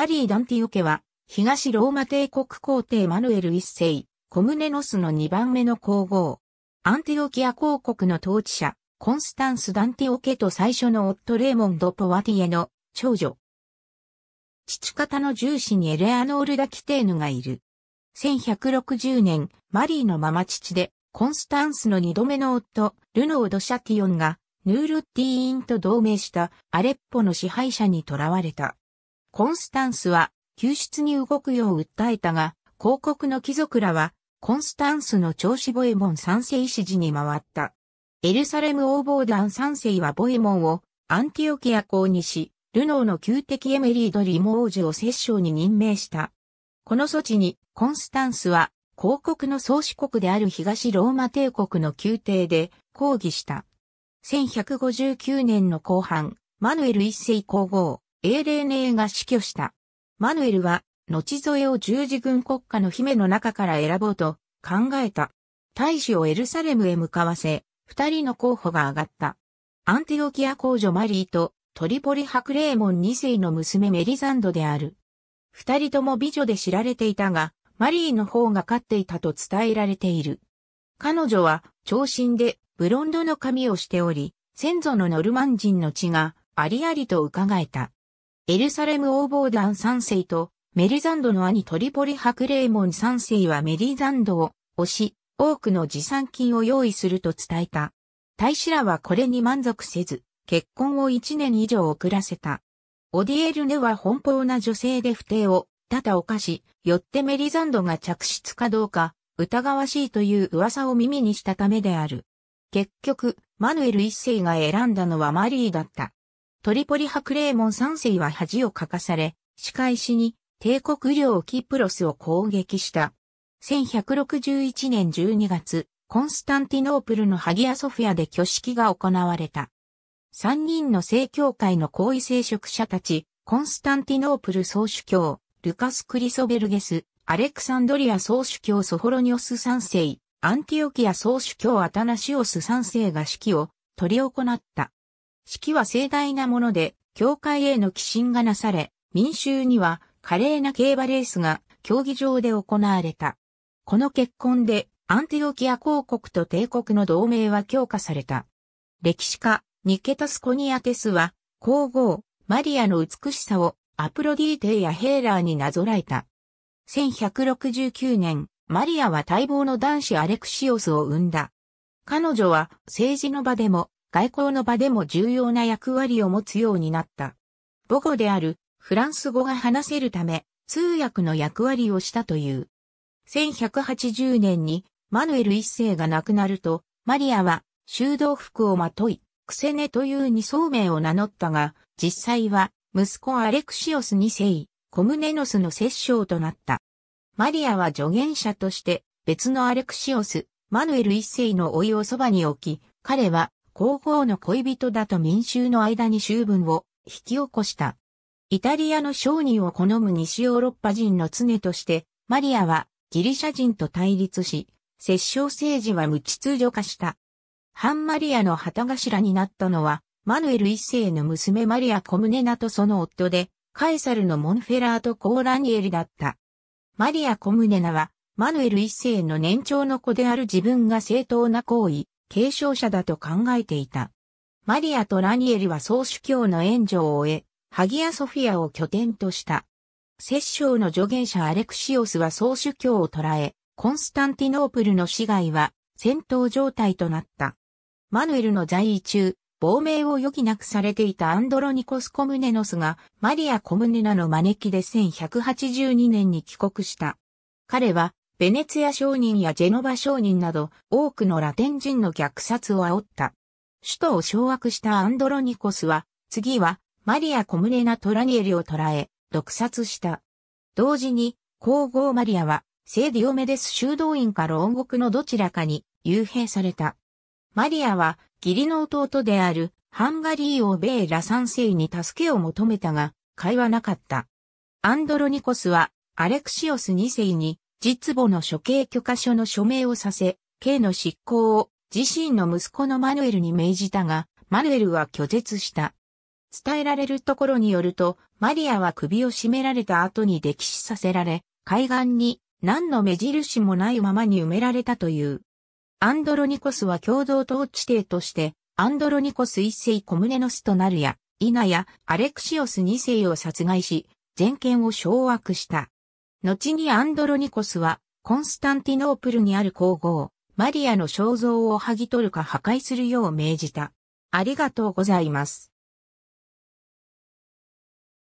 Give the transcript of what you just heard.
マリー・ダンティオ家は、東ローマ帝国皇帝マヌエル一世、コムネノスの2番目の皇后。アンティオキア公国の統治者、コンスタンス・ダンティオ家と最初の夫レーモンド・ポワティエの長女。父方の重視にエレアノール・ダ・キテーヌがいる。1160年、マリーのママ父で、コンスタンスの二度目の夫、ルノード・シャティオンが、ヌールデティーンと同盟したアレッポの支配者に囚われた。コンスタンスは救出に動くよう訴えたが、広告の貴族らは、コンスタンスの長子ボエモン三世指示に回った。エルサレム王ボーダン三世はボエモンをアンティオキア公にし、ルノーの旧敵エメリードリモ王子を摂政に任命した。この措置に、コンスタンスは、広告の創始国である東ローマ帝国の宮廷で抗議した。1159年の後半、マヌエル一世皇后、英霊ーが死去した。マヌエルは、後添えを十字軍国家の姫の中から選ぼうと考えた。大使をエルサレムへ向かわせ、二人の候補が上がった。アンティオキア公女マリーとトリポリレーモン二世の娘メリザンドである。二人とも美女で知られていたが、マリーの方が勝っていたと伝えられている。彼女は長身でブロンドの髪をしており、先祖のノルマン人の血がありありと伺えた。エルサレム王坊団三世とメリザンドの兄トリポリ博モン三世はメリザンドを推し、多くの持参金を用意すると伝えた。大使らはこれに満足せず、結婚を一年以上遅らせた。オディエルネは奔放な女性で不定を、ただ犯し、よってメリザンドが着室かどうか、疑わしいという噂を耳にしたためである。結局、マヌエル一世が選んだのはマリーだった。トリポリ派クレーモン3世は恥をかかされ、仕返しに帝国領キプロスを攻撃した。1161年12月、コンスタンティノープルのハギアソフィアで挙式が行われた。3人の正教会の高位聖職者たち、コンスタンティノープル総主教、ルカス・クリソベルゲス、アレクサンドリア総主教ソホロニオス3世、アンティオキア総主教アタナシオス3世が式を取り行った。式は盛大なもので、教会への寄進がなされ、民衆には華麗な競馬レースが競技場で行われた。この結婚で、アンティオキア公国と帝国の同盟は強化された。歴史家、ニケタス・コニアテスは、皇后、マリアの美しさをアプロディーテイやヘーラーになぞらえた。1169年、マリアは待望の男子アレクシオスを生んだ。彼女は政治の場でも外交の場でも重要な役割を持つようになった。母語であるフランス語が話せるため、通訳の役割をしたという。1180年にマヌエル一世が亡くなると、マリアは修道服をまとい、クセネという二層名を名乗ったが、実際は息子アレクシオス二世、コムネノスの摂政となった。マリアは助言者として別のアレクシオス、マヌエル一世の老いをそばに置き、彼は皇后の恋人だと民衆の間に修文を引き起こした。イタリアの商人を好む西ヨーロッパ人の常として、マリアはギリシャ人と対立し、摂政政治は無秩序化した。ハンマリアの旗頭になったのは、マヌエル一世の娘マリア・コムネナとその夫で、カエサルのモンフェラート・コーラニエリだった。マリア・コムネナは、マヌエル一世の年長の子である自分が正当な行為、継承者だと考えていた。マリアとラニエリは総主教の援助を終え、ハギア・ソフィアを拠点とした。摂政の助言者アレクシオスは総主教を捕らえ、コンスタンティノープルの死骸は戦闘状態となった。マヌエルの在位中、亡命を余儀なくされていたアンドロニコス・コムネノスがマリア・コムネナの招きで1182年に帰国した。彼はベネツィア商人やジェノバ商人など多くのラテン人の虐殺を煽った。首都を掌握したアンドロニコスは、次はマリア・コムレナ・トラニエリを捕らえ、毒殺した。同時に、皇后マリアは、聖ディオメデス修道院か牢獄のどちらかに幽閉された。マリアは、義理の弟であるハンガリー王ベーラ三世に助けを求めたが、会話なかった。アンドロニコスは、アレクシオス2世に実母の処刑許可書の署名をさせ、刑の執行を自身の息子のマヌエルに命じたが、マヌエルは拒絶した。伝えられるところによると、マリアは首を絞められた後に溺死させられ、海岸に何の目印もないままに埋められたという。アンドロニコスは共同統治帝として、アンドロニコス一世コムネノスとなるや、イナやアレクシオス二世を殺害し、全権を掌握した。後にアンドロニコスは、コンスタンティノープルにある皇后、マリアの肖像を剥ぎ取るか破壊するよう命じた。ありがとうございます。